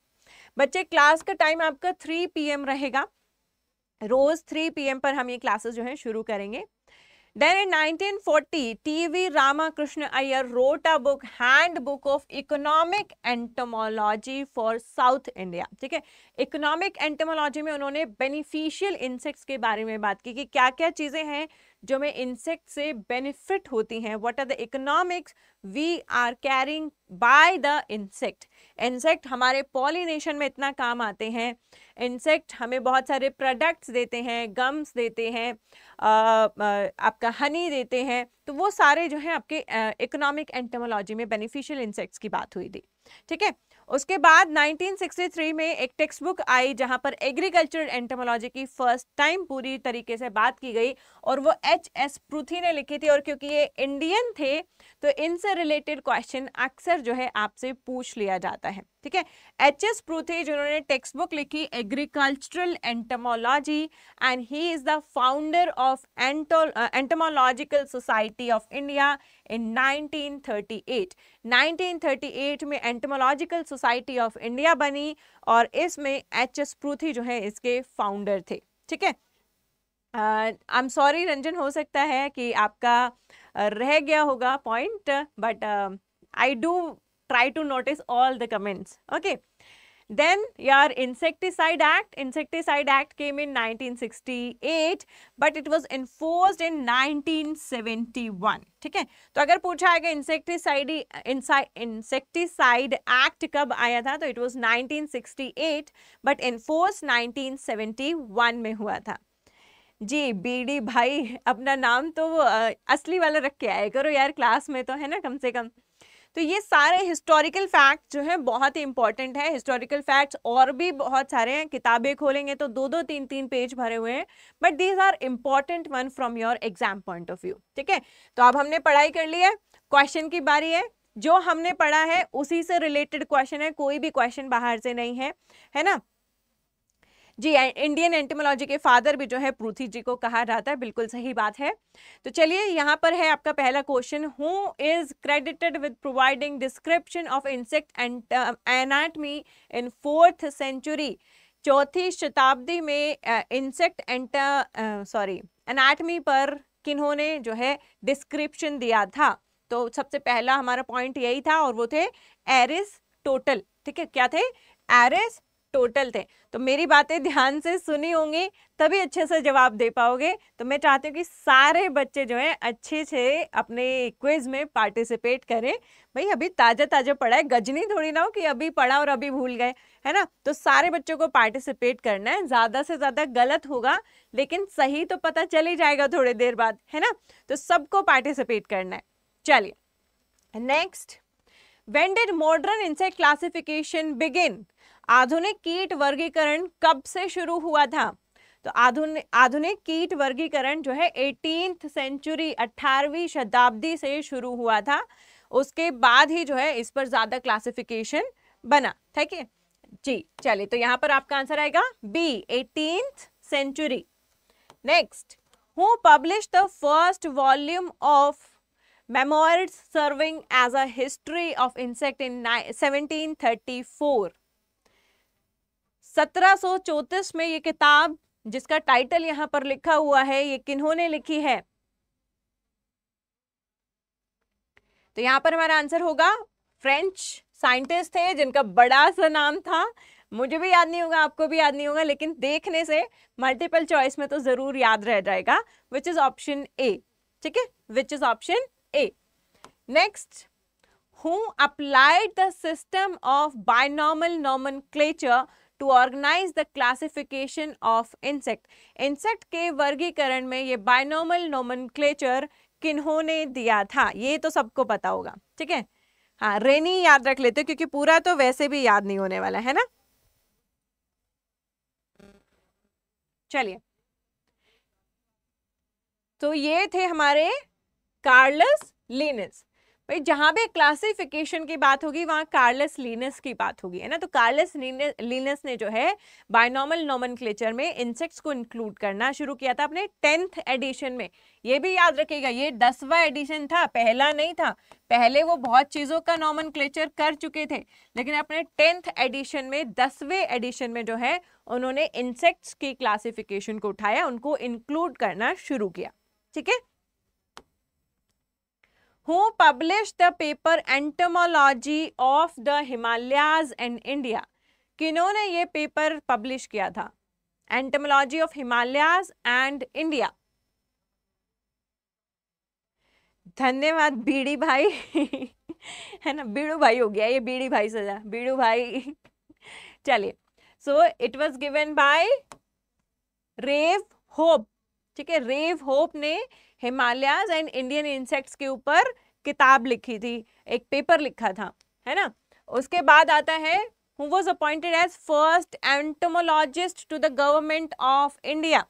बच्चे क्लास का टाइम आपका थ्री पीएम रहेगा रोज थ्री पीएम पर हम ये क्लासेस जो है शुरू करेंगे Then in 1940, T.V. Ramakrishna Iyer wrote a book, Handbook of Economic Entomology for South India. ठीक है इकोनॉमिक एंटमोलॉजी में उन्होंने बेनिफिशियल इंसेक्ट्स के बारे में बात की कि क्या क्या चीज़ें हैं जो हमें इंसेक्ट से बेनिफिट होती हैं what are the economics we are carrying by the insect insect हमारे पॉलिनेशन में इतना काम आते हैं इंसेक्ट हमें बहुत सारे प्रोडक्ट्स देते हैं गम्स देते हैं आपका हनी देते हैं तो वो सारे जो हैं आपके इकोनॉमिक एंटमोलॉजी में बेनिफिशियल इंसेक्ट्स की बात हुई थी ठीक है उसके बाद 1963 में एक टेक्स्ट बुक आई जहां पर एग्रीकल्चर एंटोमोलॉजी की फर्स्ट टाइम पूरी तरीके से बात की गई और वो एच एस पृथ्वी ने लिखी थी और क्योंकि ये इंडियन थे तो इनसे रिलेटेड क्वेश्चन अक्सर जो है आपसे पूछ लिया जाता है ठीक है एच एस पृथ्वी जिन्होंने टेक्स्ट बुक लिखी agricultural entomology and he is the founder of ento entomological society of India in 1938 1938 में एंटमोलॉजिकल सोसाइटी ऑफ इंडिया बनी और इसमें एच एस प्रूथी जो है इसके फाउंडर थे ठीक है आई एम सॉरी रंजन हो सकता है कि आपका रह गया होगा point but I do try to notice all the comments okay Then your Insecticide Act, Insecticide Act came in 1968 but it was enforced in 1971. theek hai to agar pucha hai ki insecticide insecticide act kab aaya tha to it was 1968 but enforced 1971 mein hua tha जी BD भाई अपना नाम तो आ, असली वाला रख के आए करो यार क्लास में तो है ना कम से कम तो ये सारे हिस्टोरिकल फैक्ट जो है बहुत ही इंपॉर्टेंट है हिस्टोरिकल फैक्ट्स और भी बहुत सारे हैं किताबें खोलेंगे तो दो दो तीन तीन पेज भरे हुए हैं but these are important one from your exam point of view ठीक है तो अब हमने पढ़ाई कर ली है क्वेश्चन की बारी है जो हमने पढ़ा है उसी से रिलेटेड क्वेश्चन है कोई भी क्वेश्चन बाहर से नहीं है है ना जी इंडियन एंटीमोलॉजी के फादर भी जो है पृथ्वी जी को कहा जाता है बिल्कुल सही बात है तो चलिए यहाँ पर है आपका पहला question who is credited with providing description of insect and anatomy in fourth century चौथी शताब्दी में इंसेक्ट एंट सॉरी एनाटमी पर किन्होंने जो है डिस्क्रिप्शन दिया था तो सबसे पहला हमारा पॉइंट यही था और वो थे एरिस टोटल ठीक है क्या थे एरिस टोटल थे तो मेरी बातें ध्यान से सुनी होंगी तभी अच्छे से जवाब दे पाओगे तो मैं चाहती हूँ कि सारे बच्चे जो हैं अच्छे से अपने क्विज में पार्टिसिपेट करें भाई अभी ताज़ा ताज़ा पढ़ा है गजनी थोड़ी ना हो कि अभी पढ़ा और अभी भूल गए है ना तो सारे बच्चों को पार्टिसिपेट करना है ज़्यादा से ज़्यादा गलत होगा लेकिन सही तो पता चल ही जाएगा थोड़ी देर बाद है ना तो सबको पार्टिसिपेट करना है चलिए next when did modern insect classification begin आधुनिक कीट वर्गीकरण कब से शुरू हुआ था तो आधुनिक आधुनिक कीट वर्गीकरण जो है एटीन सेंचुरी अट्ठारहवीं शताब्दी से शुरू हुआ था उसके बाद ही जो है इस पर ज़्यादा क्लासिफिकेशन बना ठीक है जी चलिए तो यहाँ पर आपका आंसर आएगा B eighteen century next who publish the first volume of serving as a history of insect in seventeen thirty four 1734 में ये किताब जिसका टाइटल यहाँ पर लिखा हुआ है ये किन्होंने लिखी है तो यहाँ पर हमारा आंसर होगा फ्रेंच साइंटिस्ट थे जिनका बड़ा सा नाम था मुझे भी याद नहीं होगा आपको भी याद नहीं होगा लेकिन देखने से मल्टीपल चॉइस में तो जरूर याद रह जाएगा विच इज ऑप्शन ए ठीक है which is option A next who applied the system of binomial nomenclature to organise the classification of insect insect के वर्गीकरण में ये बायनोमल नोमनक्लेचर किन्होंने दिया था ये तो सबको पता होगा ठीक है हाँ रेनी याद रख लेते हो क्योंकि पूरा तो वैसे भी याद नहीं होने वाला है ना चलिए तो ये थे हमारे कार्लस लिनस भाई जहाँ पे क्लासिफिकेशन की बात होगी वहाँ कार्लस लीनस की बात होगी है ना तो कार्लस लीनस ने जो है बायनॉमल नॉमन में इंसेक्ट्स को इंक्लूड करना शुरू किया था अपने टेंथ एडिशन में ये भी याद रखेगा ये दसवा एडिशन था पहला नहीं था पहले वो बहुत चीज़ों का नॉमन कर चुके थे लेकिन अपने टेंथ एडिशन में दसवें एडिशन में जो है उन्होंने इंसेक्ट्स की क्लासिफिकेशन को उठाया उनको इंक्लूड करना शुरू किया ठीक है who published the paper entomology of the Himalayas and India किन्होंने ये paper publish किया था entomology of Himalayas and India धन्यवाद बीड़ी भाई है ना बीड़ू भाई हो गया ये बीड़ी भाई सजा बीड़ू भाई चलिए so it was given by Rev Hope ठीक है रेव होप ने हिमालयाज एंड इंडियन इंसेक्ट्स के ऊपर किताब लिखी थी एक पेपर लिखा था है ना उसके बाद आता है who was appointed as first entomologist to the government of India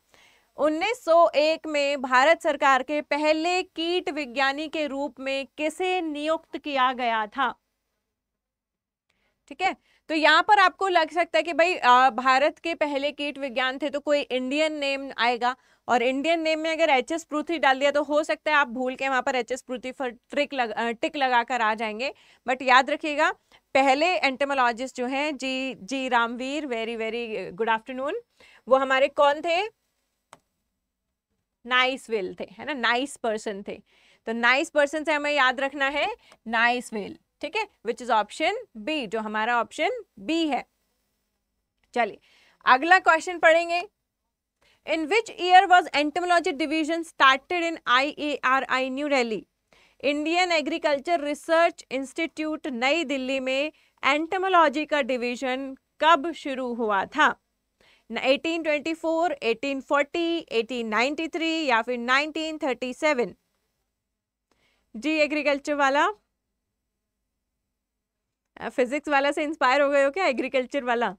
1901 में भारत सरकार के पहले कीट विज्ञानी के रूप में किसे नियुक्त किया गया था ठीक है तो यहाँ पर आपको लग सकता है कि भाई भारत के पहले कीट विज्ञान थे तो कोई इंडियन नेम आएगा और इंडियन नेम में अगर एच एस पृथ्वी डाल दिया तो हो सकता है आप भूल के वहाँ पर H S Pruthi for trick लग टिक लगा कर आ जाएंगे बट याद रखिएगा पहले एंटेमोलॉजिस्ट जो हैं जी जी Ramveer very very good afternoon वो हमारे कौन थे नाइस विल थे है ना नाइस पर्सन थे तो नाइस पर्सन से हमें याद रखना है नाइस विल ठीक है विच इज ऑप्शन बी जो हमारा ऑप्शन बी है चलिए अगला क्वेश्चन पढ़ेंगे in which year was entomology division started in I A R I New Delhi Indian agriculture research institute नई दिल्ली में एंटमोलॉजी का डिविजन कब शुरू हुआ था 1824, 1840, 1893 या फिर 1937? जी एग्रीकल्चर वाला फिजिक्स वाला से इंस्पायर हो गए हो क्या एग्रीकल्चर वाला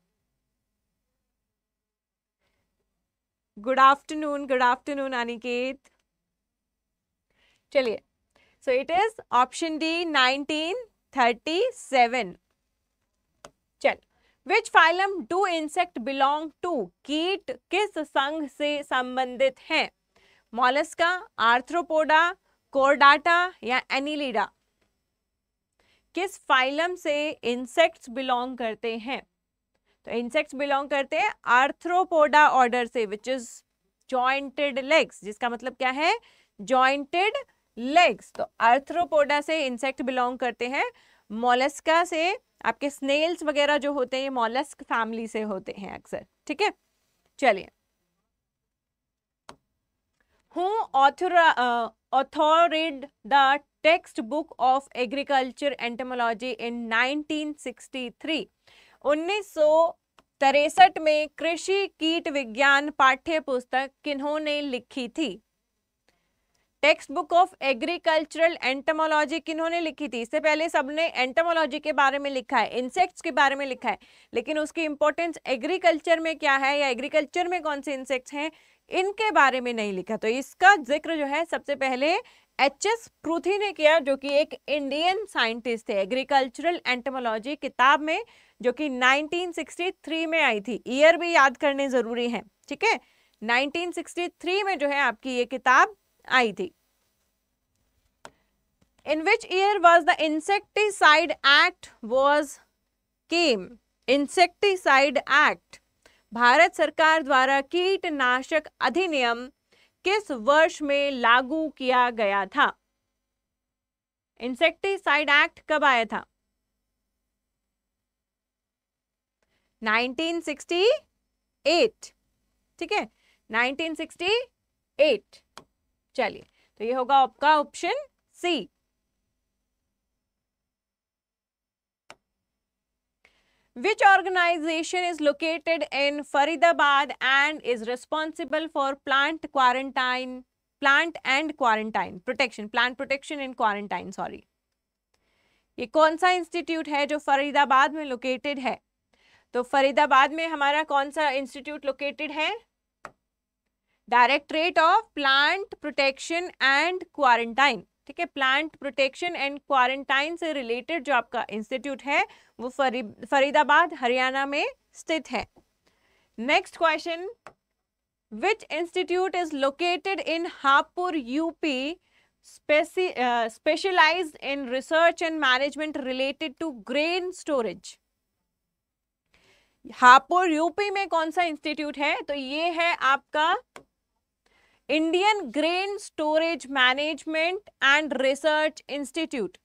good afternoon good afternoon Aniket चलिए so it is option D nineteen thirty seven चल which phylum do insect belong to कीट किस संघ से संबंधित हैं मॉलस्का आर्थ्रोपोडा कोरडाटा या एनिलीडा किस फाइलम से इंसेक्ट्स बिलोंग करते हैं तो इंसेक्ट्स बिलोंग करते हैं आर्थ्रोपोडा ऑर्डर से विच इज जॉइंटेड लेग्स जिसका मतलब क्या है जॉइंटेड लेग्स तो आर्थ्रोपोडा से इंसेक्ट बिलोंग करते हैं मोलस्का से आपके स्नेल्स वगैरह जो होते हैं ये मोलस्क फैमिली से होते हैं अक्सर ठीक है चलिए who authored the text book of agriculture entomology in 1963 1963 में कृषि कीट विज्ञान पाठ्य पुस्तक किन्होंने लिखी थी text book of agricultural entomology किन्होंने लिखी थी इससे पहले सबने एंटमोलॉजी के बारे में लिखा है इंसेक्ट्स के बारे में लिखा है लेकिन उसकी इंपॉर्टेंस एग्रीकल्चर में क्या है या एग्रीकल्चर में कौन से इंसेक्ट्स हैं इनके बारे में नहीं लिखा तो इसका जिक्र जो है सबसे पहले एच एस प्रूथी ने किया जो कि एक इंडियन साइंटिस्ट थे एग्रीकल्चरल एंटमोलॉजी किताब में जो कि 1963 में आई थी ईयर भी याद करने ज़रूरी है ठीक है 1963 में जो है आपकी ये किताब आई थी in which year was the insecticide act was came insecticide act Bharat सरकार द्वारा कीटनाशक अधिनियम किस वर्ष में लागू किया गया था इंसेक्टिसाइड एक्ट कब आया था 1968 ठीक है 1968 चलिए तो ये होगा आपका option C which organization is located in Faridabad and is responsible for plant quarantine, plant and quarantine protection, plant protection and quarantine, sorry. ये कौन सा इंस्टीट्यूट है जो फरीदाबाद में लोकेटेड है तो फरीदाबाद में हमारा कौन सा इंस्टीट्यूट लोकेटेड है directorate of plant protection and quarantine ठीक है प्लांट प्रोटेक्शन एंड क्वारंटाइन से रिलेटेड जो आपका इंस्टीट्यूट है वो फरी फरीदाबाद हरियाणा में स्थित है next question which institute is located in Hapur UP स्पेसी specialise in research and management related to grain storage Hapur UP में कौन सा इंस्टीट्यूट है तो ये है आपका Indian grain storage management and research institute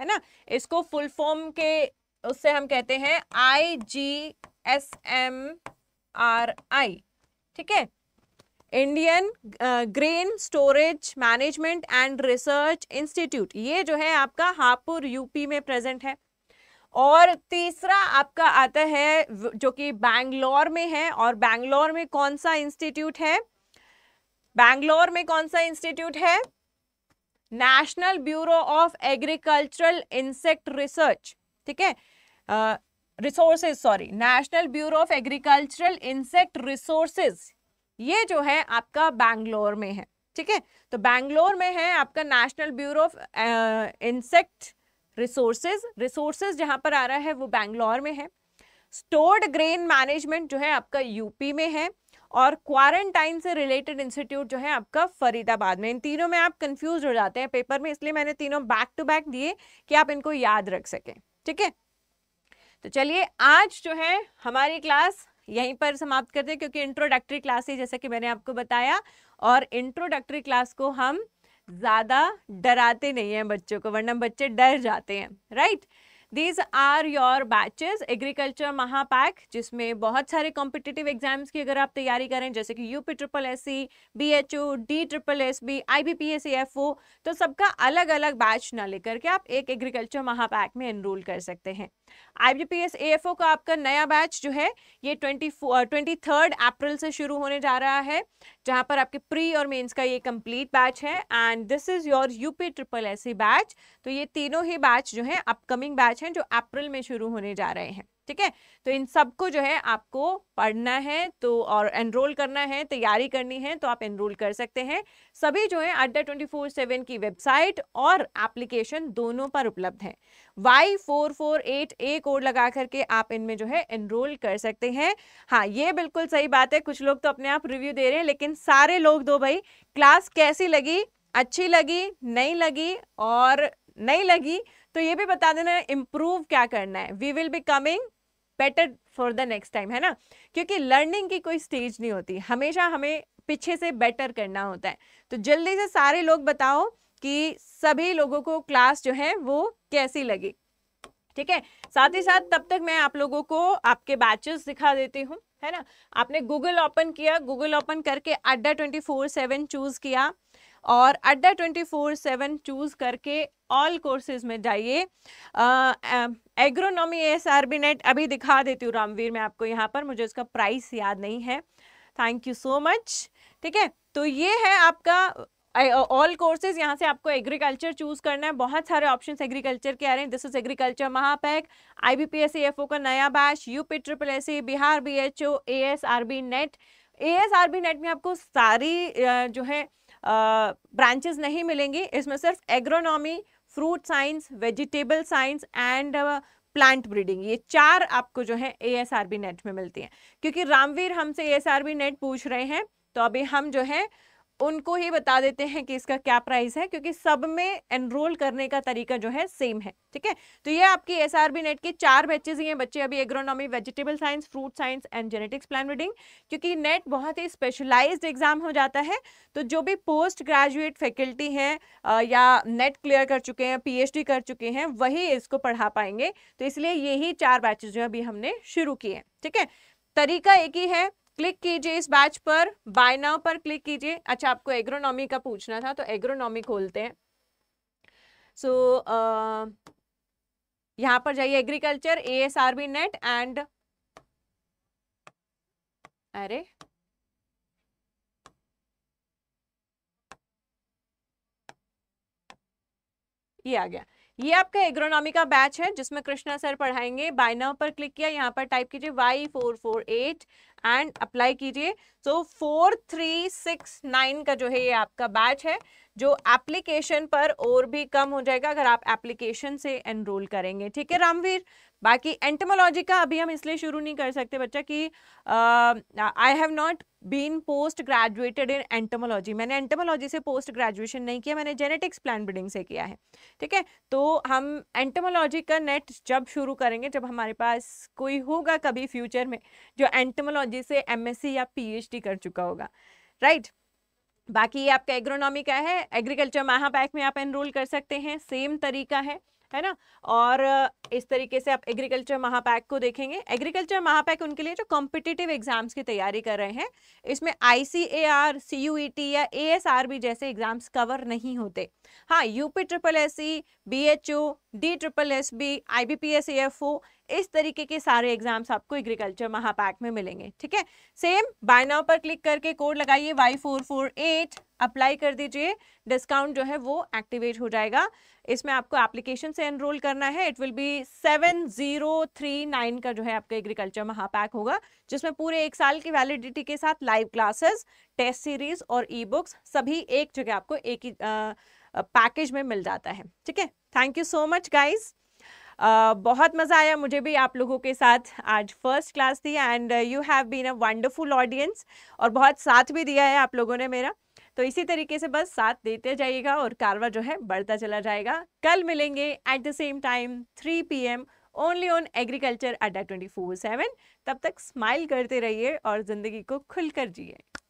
है ना इसको फुल फॉर्म के उससे हम कहते हैं I G S M R I ठीक है Indian grain storage management and research institute ये जो है आपका हापुड़ यूपी में प्रेजेंट है और तीसरा आपका आता है जो कि बैंगलोर में है और बैंगलोर में कौन सा इंस्टीट्यूट है बैंगलोर में कौन सा इंस्टीट्यूट है national bureau of agricultural insect research ठीक है resources sorry national bureau of agricultural insect resources ये जो है आपका बैंगलोर में है ठीक है तो बैंगलोर में है आपका national bureau of insect resources resources जहाँ पर आ रहा है वो बैंगलोर में है स्टोर्ड ग्रेन मैनेजमेंट जो है आपका यूपी में है और क्वारंटाइन से रिलेटेड इंस्टीट्यूट जो है आपका फरीदाबाद में इन तीनों में आप कंफ्यूज हो जाते हैं पेपर में इसलिए मैंने तीनों बैक टू बैक दिए कि आप इनको याद रख सकें ठीक है तो चलिए आज जो है हमारी क्लास यहीं पर समाप्त करते हैं क्योंकि इंट्रोडक्टरी क्लास है जैसा कि मैंने आपको बताया और इंट्रोडक्टरी क्लास को हम ज़्यादा डराते नहीं हैं बच्चों को वरना बच्चे डर जाते हैं right these are your batches agriculture महापैक जिसमें बहुत सारे कॉम्पिटेटिव एग्जाम्स की अगर आप तैयारी करें जैसे कि UP triple S C B H O D triple S B I B P S C F O तो सबका अलग अलग बैच ना लेकर के आप एक एग्रीकल्चर महापैक में एनरोल कर सकते हैं I B P S A F O का आपका नया बैच जो है ये ट्वेंटी ट्वेंटी थर्ड अप्रैल से शुरू होने जा रहा है जहाँ पर आपके प्री और मेन्स का ये कम्प्लीट बैच है and this is your UP triple S C batch तो ये तीनों ही बैच जो है अपकमिंग बैच हैं जो अप्रैल में शुरू होने जा रहे हैं ठीक है तो इन सबको जो है आपको पढ़ना है तो और एनरोल करना है तैयारी करनी है तो आप एनरोल कर सकते हैं सभी जो है अड्डा ट्वेंटी फोर सेवन की वेबसाइट और एप्लीकेशन दोनों पर उपलब्ध है Y four four eight a code लगा करके आप इनमें जो है एनरोल कर सकते हैं हाँ ये बिल्कुल सही बात है कुछ लोग तो अपने आप रिव्यू दे रहे हैं लेकिन सारे लोग दो भाई क्लास कैसी लगी अच्छी लगी नहीं लगी और नहीं लगी तो ये भी बता देना इम्प्रूव क्या करना है we will be coming better for the next time है ना क्योंकि लर्निंग की कोई स्टेज नहीं होती हमेशा हमें पीछे से बेटर करना होता है तो जल्दी से सारे लोग बताओ कि सभी लोगों को क्लास जो है वो कैसी लगी ठीक है साथ ही साथ तब तक मैं आप लोगों को आपके बैचेस दिखा देती हूँ है ना आपने गूगल ओपन किया गूगल ओपन करके Adda twenty four seven choose किया और Adda twenty four seven choose करके ऑल कोर्सेज में जाइए agronomy S R B NET अभी दिखा देती हूँ रामवीर मैं आपको यहाँ पर मुझे उसका प्राइस याद नहीं है थैंक यू सो मच ठीक है तो ये है आपका ऑल कोर्सेज यहाँ से आपको एग्रीकल्चर चूज करना है बहुत सारे ऑप्शंस एग्रीकल्चर के आ रहे हैं दिस इज एग्रीकल्चर महापैक आई बी पी एस का नया batch UP triple S Bihar B H O A S R B NET A S R B NET में आपको सारी जो है ब्रांचेस नहीं मिलेंगी इसमें सिर्फ agronomy fruit science vegetable science and plant breeding ये चार आपको जो है A S R B NET में मिलती हैं क्योंकि रामवीर हमसे A S R B NET पूछ रहे हैं तो अभी हम जो है उनको ही बता देते हैं कि इसका क्या प्राइस है क्योंकि सब में एनरोल करने का तरीका जो है सेम है ठीक है तो ये आपकी एस नेट के चार बैचेज ही हैं बच्चे अभी agronomy vegetable science fruit science and genetics plant breeding क्योंकि नेट बहुत ही स्पेशलाइज्ड एग्जाम हो जाता है तो जो भी पोस्ट ग्रेजुएट फैकल्टी हैं या नेट क्लियर कर चुके हैं पी कर चुके हैं वही इसको पढ़ा पाएंगे तो इसलिए यही चार बैचेज जो अभी हमने शुरू किए हैं ठीक है तरीका एक ही है क्लिक कीजिए इस बैच पर बाय नाउ पर क्लिक कीजिए अच्छा आपको एग्रोनॉमी का पूछना था तो एग्रोनॉमी खोलते हैं सो so, uh, यहाँ पर जाइए agriculture A S R B NET and अरे ये आ गया ये आपका एग्रोनॉमी का बैच है जिसमें कृष्णा सर पढ़ाएंगे बाय नाउ पर क्लिक किया यहाँ पर टाइप कीजिए Y four four eight and apply कीजिए so four three six nine का जो है ये आपका बैच है जो एप्लीकेशन पर और भी कम हो जाएगा अगर आप एप्लीकेशन से एनरोल करेंगे ठीक है रामवीर बाकी एंटमोलॉजी का अभी हम इसलिए शुरू नहीं कर सकते बच्चा कि I have not been post graduated in entomology मैंने एंटमोलॉजी से पोस्ट ग्रेजुएशन नहीं किया मैंने जेनेटिक्स प्लान ब्रीडिंग से किया है ठीक है तो हम एंटमोलॉजी का नेट जब शुरू करेंगे जब हमारे पास कोई होगा कभी फ्यूचर में जो एंटमोलॉजी से एम या पी कर चुका होगा राइट right? बाकी ये आपका एग्रोनॉमी का है एग्रीकल्चर महापैक में आप एनरोल कर सकते हैं सेम तरीका है है ना और इस तरीके से आप एग्रीकल्चर महापैक को देखेंगे एग्रीकल्चर महापैक उनके लिए जो कॉम्पिटिटिव एग्जाम्स की तैयारी कर रहे हैं इसमें I C A R C U E T या ए एस आर बी जैसे एग्जाम्स कवर नहीं होते हाँ UP triple S C B H O D triple S B I B P S A F O इस तरीके के सारे exams आपको एग्रीकल्चर महापैक में मिलेंगे ठीक है सेम बाय नाउ पर क्लिक करके कोड लगाइए Y four four eight apply कर दीजिए डिस्काउंट जो है वो एक्टिवेट हो जाएगा इसमें आपको एप्लीकेशन से एनरोल करना है it will be seven zero three nine का जो है आपका एग्रीकल्चर महापैक होगा जिसमें पूरे एक साल की वैलिडिटी के साथ लाइव क्लासेस टेस्ट सीरीज और ई बुक्स सभी एक जगह आपको एक ही पैकेज में मिल जाता है ठीक है thank you so much guys बहुत मज़ा आया मुझे भी आप लोगों के साथ आज फर्स्ट क्लास थी and you have been a wonderful audience और बहुत साथ भी दिया है आप लोगों ने मेरा तो इसी तरीके से बस साथ देते जाइएगा और कारवा जो है बढ़ता चला जाएगा कल मिलेंगे at the same time 3 M only on agriculture Adda twenty four seven तब तक स्माइल करते रहिए और ज़िंदगी को खुलकर जिए